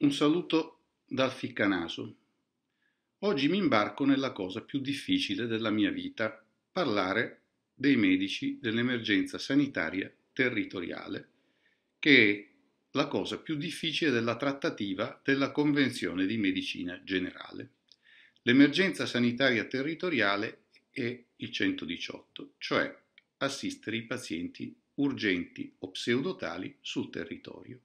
Un saluto dal Ficcanaso. Oggi mi imbarco nella cosa più difficile della mia vita, parlare dei medici dell'emergenza sanitaria territoriale, che è la cosa più difficile della trattativa della Convenzione di Medicina Generale. L'emergenza sanitaria territoriale è il 118, cioè assistere i pazienti urgenti o pseudotali sul territorio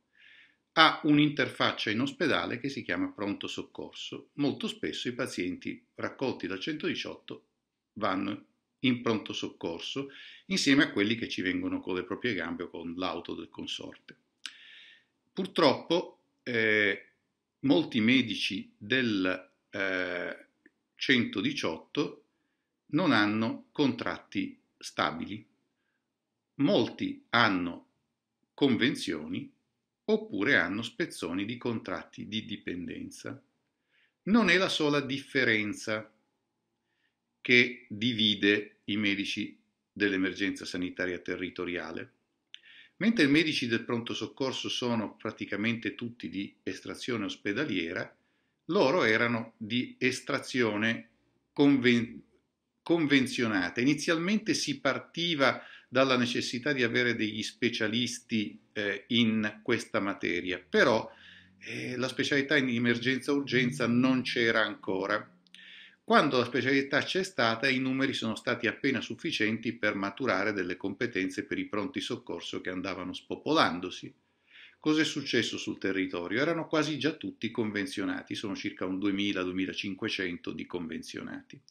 ha un'interfaccia in ospedale che si chiama pronto soccorso. Molto spesso i pazienti raccolti dal 118 vanno in pronto soccorso insieme a quelli che ci vengono con le proprie gambe o con l'auto del consorte. Purtroppo eh, molti medici del eh, 118 non hanno contratti stabili, molti hanno convenzioni oppure hanno spezzoni di contratti di dipendenza. Non è la sola differenza che divide i medici dell'emergenza sanitaria territoriale. Mentre i medici del pronto soccorso sono praticamente tutti di estrazione ospedaliera, loro erano di estrazione conven- convenzionata. Inizialmente si partiva dalla necessità di avere degli specialisti eh, in questa materia, però eh, la specialità in emergenza-urgenza non c'era ancora. Quando la specialità c'è stata, i numeri sono stati appena sufficienti per maturare delle competenze per i pronti soccorso che andavano spopolandosi. Cos'è successo sul territorio? Erano quasi già tutti convenzionati, sono circa un 2000-2500 di convenzionati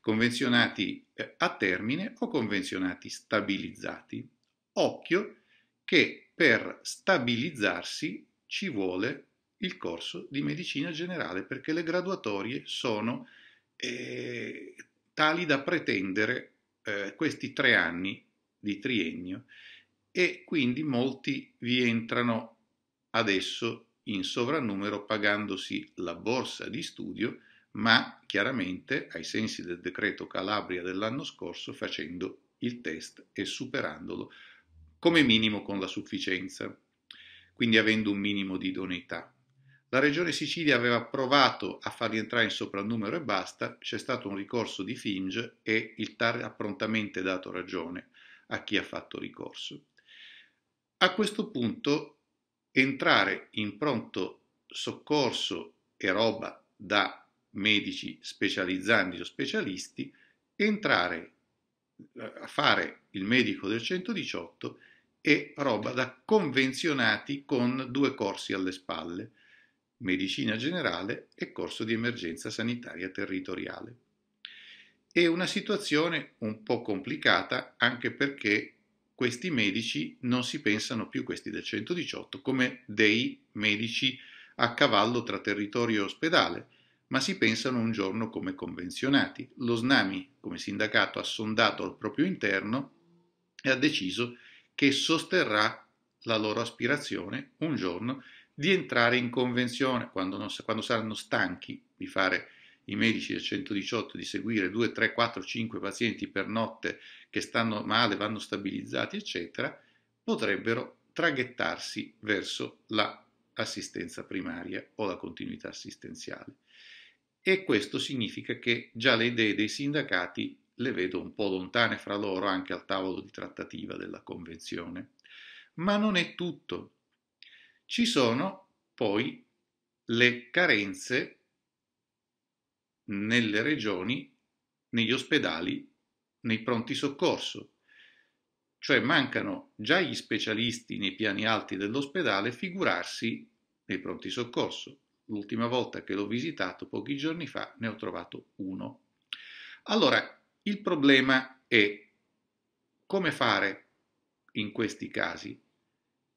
convenzionati eh, a termine o convenzionati stabilizzati. Occhio che per stabilizzarsi ci vuole il corso di medicina generale perché le graduatorie sono eh, tali da pretendere eh, questi tre anni di triennio e quindi molti vi entrano adesso in sovrannumero pagandosi la borsa di studio ma chiaramente ai sensi del decreto Calabria dell'anno scorso facendo il test e superandolo come minimo con la sufficienza, quindi avendo un minimo di idoneità. La Regione Sicilia aveva provato a farli entrare in soprannumero e basta, c'è stato un ricorso di Finge e il TAR ha prontamente dato ragione a chi ha fatto ricorso. A questo punto entrare in pronto soccorso e roba da medici specializzanti o specialisti, entrare eh, a fare il medico del 118 è roba da convenzionati con due corsi alle spalle, medicina generale e corso di emergenza sanitaria territoriale. È una situazione un po' complicata anche perché questi medici non si pensano più, questi del 118, come dei medici a cavallo tra territorio e ospedale, ma si pensano un giorno come convenzionati. Lo SNAMI, come sindacato, ha sondato al proprio interno e ha deciso che sosterrà la loro aspirazione un giorno di entrare in convenzione quando, non, quando saranno stanchi di fare i medici del 118 di seguire 2, 3, 4, 5 pazienti per notte che stanno male, vanno stabilizzati, eccetera, potrebbero traghettarsi verso l'assistenza primaria o la continuità assistenziale e questo significa che già le idee dei sindacati le vedo un po' lontane fra loro anche al tavolo di trattativa della convenzione. Ma non è tutto. Ci sono poi le carenze nelle regioni, negli ospedali, nei pronti soccorso. Cioè mancano già gli specialisti nei piani alti dell'ospedale, figurarsi nei pronti soccorso l'ultima volta che l'ho visitato, pochi giorni fa, ne ho trovato uno. Allora, il problema è come fare in questi casi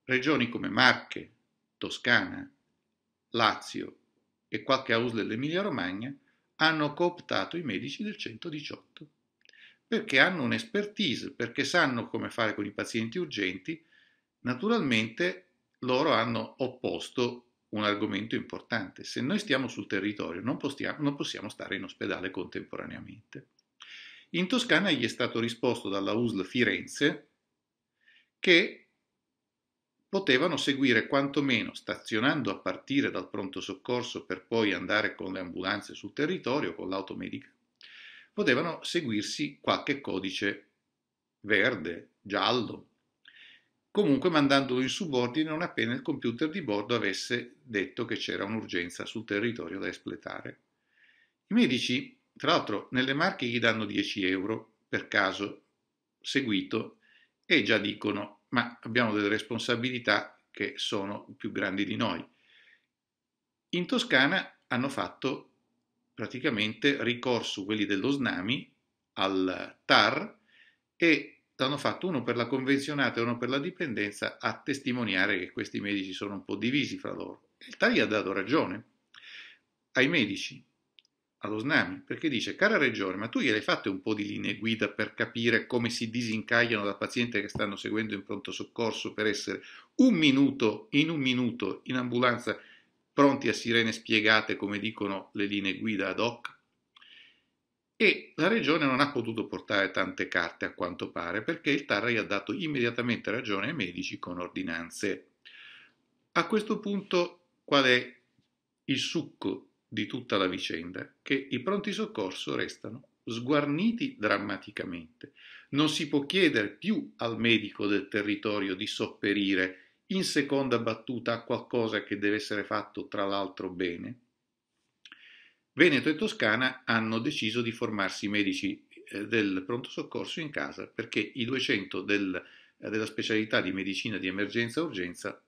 regioni come Marche, Toscana, Lazio e qualche house dell'Emilia Romagna hanno cooptato i medici del 118 perché hanno un'expertise, perché sanno come fare con i pazienti urgenti, naturalmente loro hanno opposto un argomento importante. Se noi stiamo sul territorio non, possiamo, non possiamo stare in ospedale contemporaneamente. In Toscana gli è stato risposto dalla USL Firenze che potevano seguire quantomeno stazionando a partire dal pronto soccorso per poi andare con le ambulanze sul territorio, con l'automedica, potevano seguirsi qualche codice verde, giallo, comunque mandandolo in subordine non appena il computer di bordo avesse detto che c'era un'urgenza sul territorio da espletare. I medici, tra l'altro, nelle marche gli danno 10 euro per caso seguito e già dicono ma abbiamo delle responsabilità che sono più grandi di noi. In Toscana hanno fatto praticamente ricorso quelli dello Snami al TAR e hanno fatto uno per la convenzionata e uno per la dipendenza a testimoniare che questi medici sono un po' divisi fra loro. il TAI ha dato ragione ai medici, allo SNAMI, perché dice, cara Regione, ma tu gliel'hai fatte un po' di linee guida per capire come si disincagliano da pazienti che stanno seguendo in pronto soccorso per essere un minuto, in un minuto, in ambulanza, pronti a sirene spiegate, come dicono le linee guida ad hoc? e la regione non ha potuto portare tante carte a quanto pare perché il TAR gli ha dato immediatamente ragione ai medici con ordinanze. A questo punto qual è il succo di tutta la vicenda? Che i pronti soccorso restano sguarniti drammaticamente. Non si può chiedere più al medico del territorio di sopperire in seconda battuta a qualcosa che deve essere fatto tra l'altro bene Veneto e Toscana hanno deciso di formarsi i medici eh, del pronto soccorso in casa perché i 200 del, eh, della specialità di medicina di emergenza-urgenza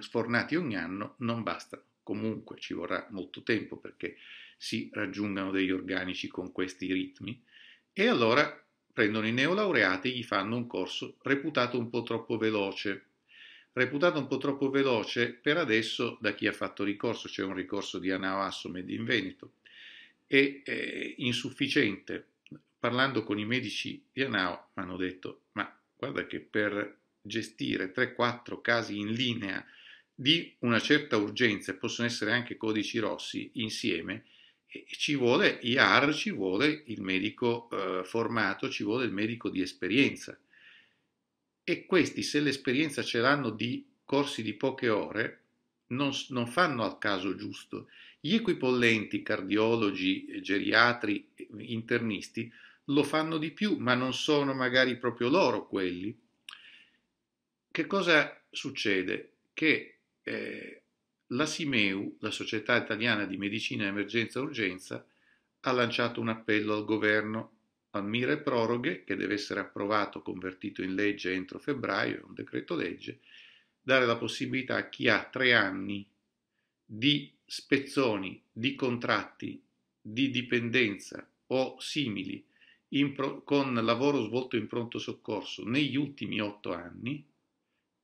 sfornati ogni anno non bastano. Comunque ci vorrà molto tempo perché si raggiungano degli organici con questi ritmi e allora prendono i neolaureati e gli fanno un corso reputato un po' troppo veloce. Reputato un po' troppo veloce per adesso da chi ha fatto ricorso, c'è un ricorso di Anao Med in Veneto, è, è insufficiente. Parlando con i medici di Anao mi hanno detto, ma guarda che per gestire 3-4 casi in linea di una certa urgenza, possono essere anche codici rossi insieme, ci vuole IAR, ci vuole il medico eh, formato, ci vuole il medico di esperienza. E questi, se l'esperienza ce l'hanno di corsi di poche ore, non, non fanno al caso giusto. Gli equipollenti cardiologi, eh, geriatri, eh, internisti lo fanno di più, ma non sono magari proprio loro quelli. Che cosa succede? Che eh, la Simeu, la Società Italiana di Medicina Emergenza Urgenza, ha lanciato un appello al governo al mire proroghe, che deve essere approvato, convertito in legge entro febbraio, è un decreto legge, dare la possibilità a chi ha tre anni di spezzoni, di contratti, di dipendenza o simili pro- con lavoro svolto in pronto soccorso negli ultimi otto anni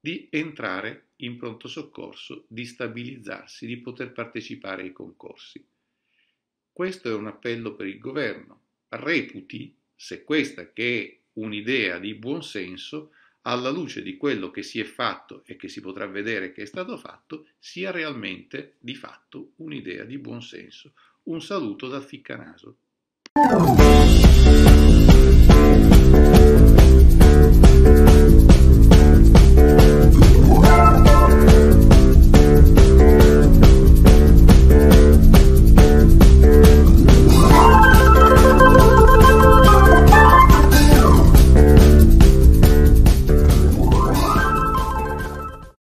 di entrare in pronto soccorso, di stabilizzarsi, di poter partecipare ai concorsi. Questo è un appello per il governo. Reputi se questa che è un'idea di buon senso, alla luce di quello che si è fatto e che si potrà vedere che è stato fatto, sia realmente di fatto un'idea di buonsenso. Un saluto da Ficcanaso.